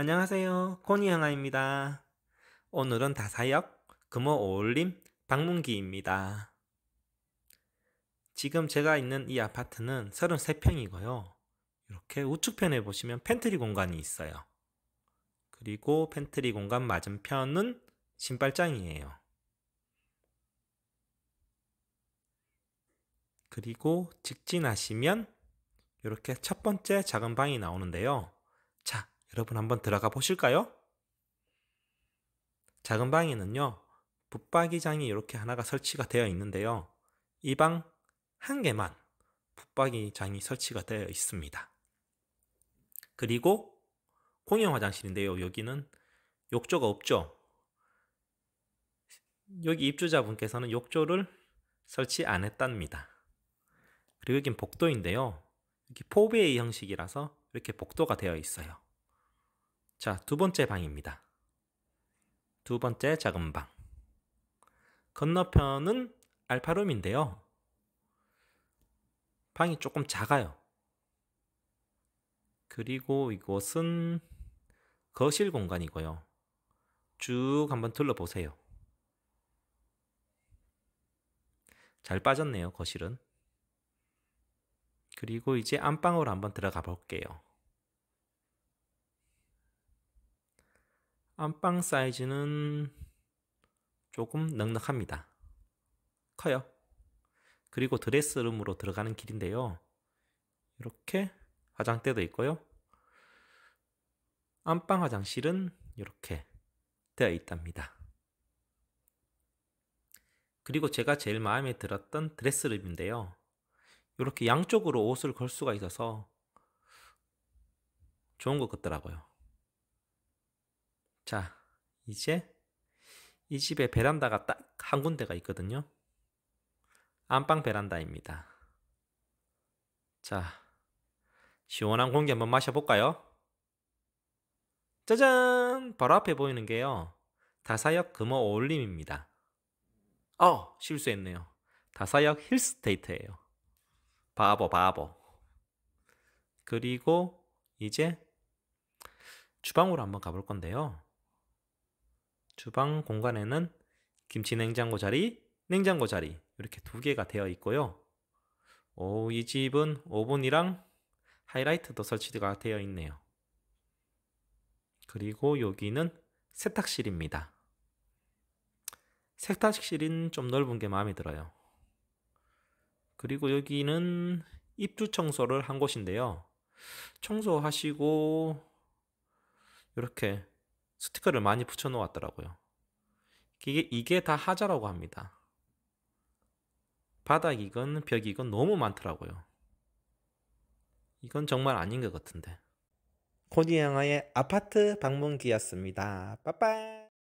안녕하세요. 코니양아입니다. 오늘은 다사역, 금호 어울림, 방문기입니다. 지금 제가 있는 이 아파트는 33평이고요. 이렇게 우측편에 보시면 팬트리 공간이 있어요. 그리고 팬트리 공간 맞은편은 신발장이에요. 그리고 직진하시면 이렇게 첫 번째 작은 방이 나오는데요. 자, 여러분 한번 들어가 보실까요? 작은 방에는요, 붙박이장이 이렇게 하나가 설치가 되어 있는데요. 이 방 한 개만 붙박이장이 설치가 되어 있습니다. 그리고 공용 화장실인데요. 여기는 욕조가 없죠. 여기 입주자분께서는 욕조를 설치 안 했답니다. 그리고 여긴 복도인데요. 여기 포베이 형식이라서 이렇게 복도가 되어 있어요. 자, 두 번째 방입니다. 두 번째 작은 방. 건너편은 알파룸인데요. 방이 조금 작아요. 그리고 이곳은 거실 공간이고요. 쭉 한번 둘러보세요. 잘 빠졌네요, 거실은. 그리고 이제 안방으로 한번 들어가 볼게요. 안방 사이즈는 조금 넉넉합니다. 커요. 그리고 드레스룸으로 들어가는 길인데요. 이렇게 화장대도 있고요. 안방 화장실은 이렇게 되어 있답니다. 그리고 제가 제일 마음에 들었던 드레스룸인데요. 이렇게 양쪽으로 옷을 걸 수가 있어서 좋은 것 같더라고요. 자, 이제 이 집에 베란다가 딱 한 군데가 있거든요. 안방 베란다입니다. 자, 시원한 공기 한번 마셔볼까요? 짜잔! 바로 앞에 보이는 게요. 다사역 금호 올림입니다. 어, 실수했네요. 다사역 힐스테이트예요. 바보, 바보. 그리고 이제 주방으로 한번 가볼 건데요. 주방 공간에는 김치 냉장고 자리, 냉장고 자리 이렇게 두 개가 되어 있고요. 오, 어, 이 집은 오븐이랑 하이라이트도 설치가 되어 있네요. 그리고 여기는 세탁실입니다. 세탁실은 좀 넓은 게 마음에 들어요. 그리고 여기는 입주 청소를 한 곳인데요. 청소하시고 이렇게 스티커를 많이 붙여 놓았더라고요. 이게, 이게 다 하자라고 합니다. 바닥이건 벽이건 너무 많더라고요. 이건 정말 아닌 것 같은데. 코디영화의 아파트 방문기였습니다. 빠빠